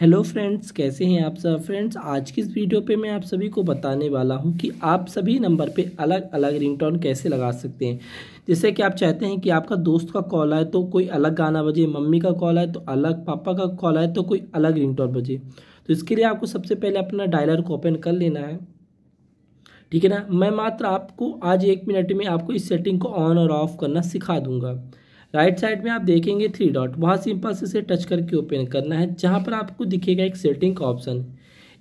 hello friends कैसे हैं आप सब फ्रेंड्स आज की इस वीडियो पे मैं आप सभी को बताने वाला हूं कि आप सभी नंबर पे अलग अलग रिंगटोन कैसे लगा सकते हैं जैसे कि आप चाहते हैं कि आपका दोस्त का कॉल आए तो कोई अलग गाना बजे मम्मी का कॉल आए तो अलग पापा का कॉल आए तो कोई अलग रिंग बजे तो इसके लिए आपको सबसे पहले अपना डायलर को ओपन कर लेना है ठीक है ना मैं मात्र आपको आज एक मिनट में आपको इस सेटिंग को ऑन और ऑफ करना सिखा दूंगा राइट साइड में आप देखेंगे थ्री डॉट वहाँ सिंपल से इसे टच करके ओपन करना है जहाँ पर आपको दिखेगा एक सेटिंग का ऑप्शन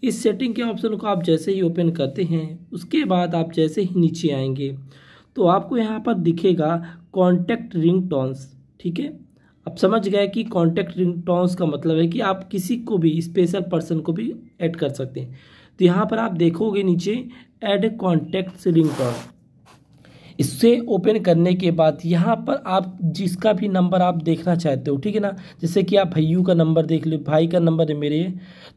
इस सेटिंग के ऑप्शन को आप जैसे ही ओपन करते हैं उसके बाद आप जैसे ही नीचे आएंगे तो आपको यहाँ पर दिखेगा कॉन्टैक्ट रिंग टॉन्स ठीक है आप समझ गए कि कॉन्टैक्ट रिंग टॉन्स का मतलब है कि आप किसी को भी स्पेशल पर्सन को भी ऐड कर सकते हैं तो यहाँ पर आप देखोगे नीचे ऐड कॉन्टैक्ट रिंग टॉन्स इससे ओपन करने के बाद यहाँ पर आप जिसका भी नंबर आप देखना चाहते हो ठीक है ना जैसे कि आप भैयू का नंबर देख लो भाई का नंबर है मेरे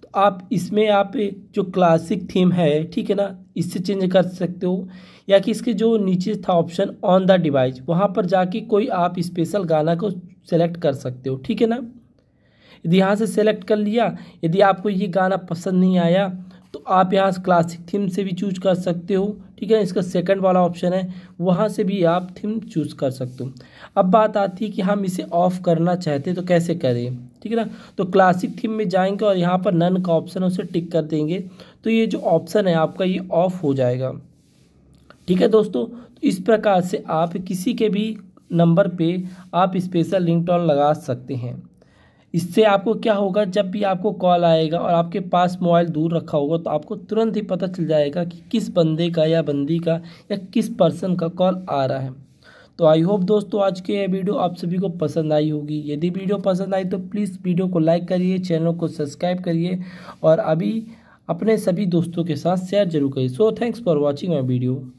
तो आप इसमें आप जो क्लासिक थीम है ठीक है ना इससे चेंज कर सकते हो या कि इसके जो नीचे था ऑप्शन ऑन द डिवाइस वहाँ पर जाके कोई आप स्पेशल गाना को सेलेक्ट कर सकते हो ठीक है ना यदि यहाँ से सेलेक्ट कर लिया यदि आपको ये गाना पसंद नहीं आया तो आप यहाँ क्लासिक थीम से भी चूज कर सकते हो ठीक है इसका सेकंड वाला ऑप्शन है वहाँ से भी आप थीम चूज कर सकते हो अब बात आती है कि हम इसे ऑफ करना चाहते हैं तो कैसे करें ठीक है ना तो क्लासिक थीम में जाएंगे और यहाँ पर नन का ऑप्शन उसे टिक कर देंगे तो ये जो ऑप्शन है आपका ये ऑफ हो जाएगा ठीक है दोस्तों तो इस प्रकार से आप किसी के भी नंबर पर आप स्पेशल टॉन लगा सकते हैं इससे आपको क्या होगा जब भी आपको कॉल आएगा और आपके पास मोबाइल दूर रखा होगा तो आपको तुरंत ही पता चल जाएगा कि किस बंदे का या बंदी का या किस पर्सन का कॉल आ रहा है तो आई होप दोस्तों आज की यह वीडियो आप सभी को पसंद आई होगी यदि वीडियो पसंद आई तो प्लीज़ वीडियो को लाइक करिए चैनल को सब्सक्राइब करिए और अभी अपने सभी दोस्तों के साथ शेयर जरूर करिए so thanks for watching my video